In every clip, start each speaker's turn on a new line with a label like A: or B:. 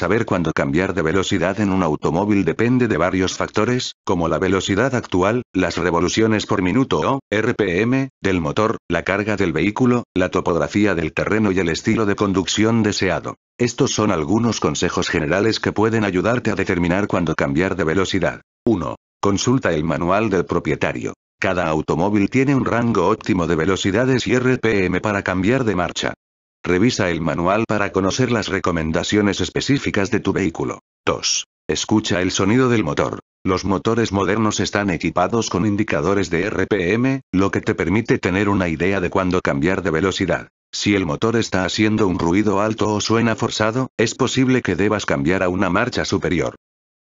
A: Saber cuándo cambiar de velocidad en un automóvil depende de varios factores, como la velocidad actual, las revoluciones por minuto o RPM, del motor, la carga del vehículo, la topografía del terreno y el estilo de conducción deseado. Estos son algunos consejos generales que pueden ayudarte a determinar cuándo cambiar de velocidad. 1. Consulta el manual del propietario. Cada automóvil tiene un rango óptimo de velocidades y RPM para cambiar de marcha. Revisa el manual para conocer las recomendaciones específicas de tu vehículo. 2. Escucha el sonido del motor. Los motores modernos están equipados con indicadores de RPM, lo que te permite tener una idea de cuándo cambiar de velocidad. Si el motor está haciendo un ruido alto o suena forzado, es posible que debas cambiar a una marcha superior.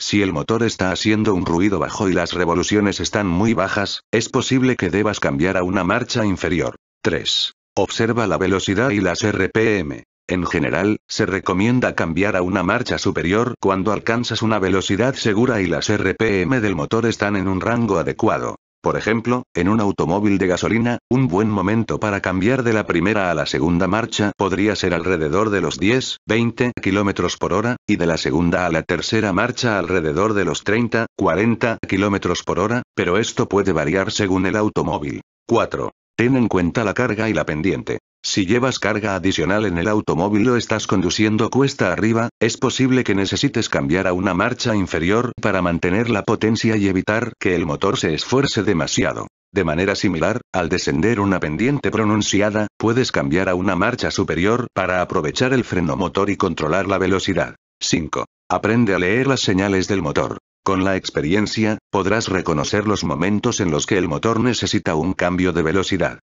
A: Si el motor está haciendo un ruido bajo y las revoluciones están muy bajas, es posible que debas cambiar a una marcha inferior. 3. Observa la velocidad y las RPM. En general, se recomienda cambiar a una marcha superior cuando alcanzas una velocidad segura y las RPM del motor están en un rango adecuado. Por ejemplo, en un automóvil de gasolina, un buen momento para cambiar de la primera a la segunda marcha podría ser alrededor de los 10, 20 km por hora, y de la segunda a la tercera marcha alrededor de los 30, 40 km por hora, pero esto puede variar según el automóvil. 4. Ten en cuenta la carga y la pendiente. Si llevas carga adicional en el automóvil o estás conduciendo cuesta arriba, es posible que necesites cambiar a una marcha inferior para mantener la potencia y evitar que el motor se esfuerce demasiado. De manera similar, al descender una pendiente pronunciada, puedes cambiar a una marcha superior para aprovechar el freno motor y controlar la velocidad. 5. Aprende a leer las señales del motor. Con la experiencia, podrás reconocer los momentos en los que el motor necesita un cambio de velocidad.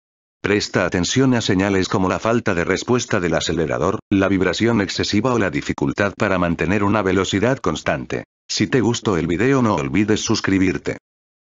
A: Presta atención a señales como la falta de respuesta del acelerador, la vibración excesiva o la dificultad para mantener una velocidad constante. Si te gustó el video no olvides suscribirte.